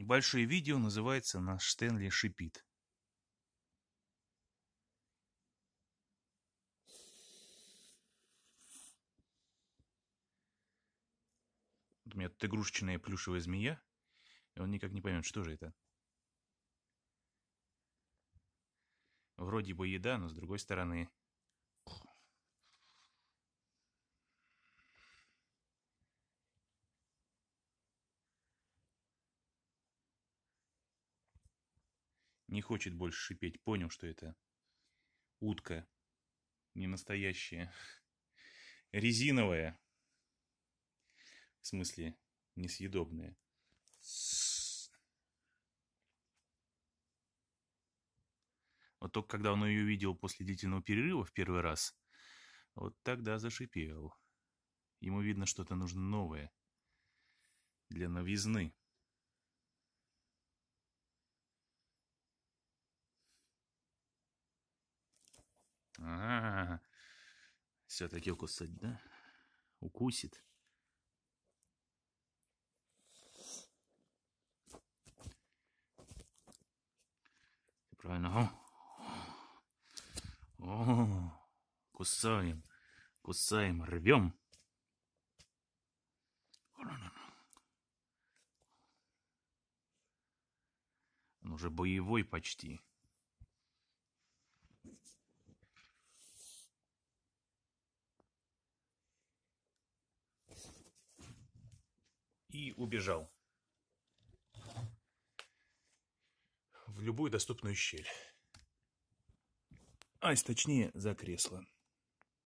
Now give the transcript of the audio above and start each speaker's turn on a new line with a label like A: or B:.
A: Небольшое видео называется «Наш Стэнли шипит». Вот у меня тут игрушечная плюшевая змея, и он никак не поймет, что же это. Вроде бы еда, но с другой стороны Не хочет больше шипеть. Понял, что это утка. Не настоящая. Резиновая. В смысле, несъедобная. Вот только когда он ее увидел после длительного перерыва в первый раз, вот тогда зашипел. Ему, видно, что-то нужно новое для новизны.
B: А, все-таки укусать, да? Укусит.
C: Ты правильно. О, О, кусаем, кусаем, рвем.
A: Он уже боевой почти. и убежал. В любую доступную щель. А, точнее, за кресло.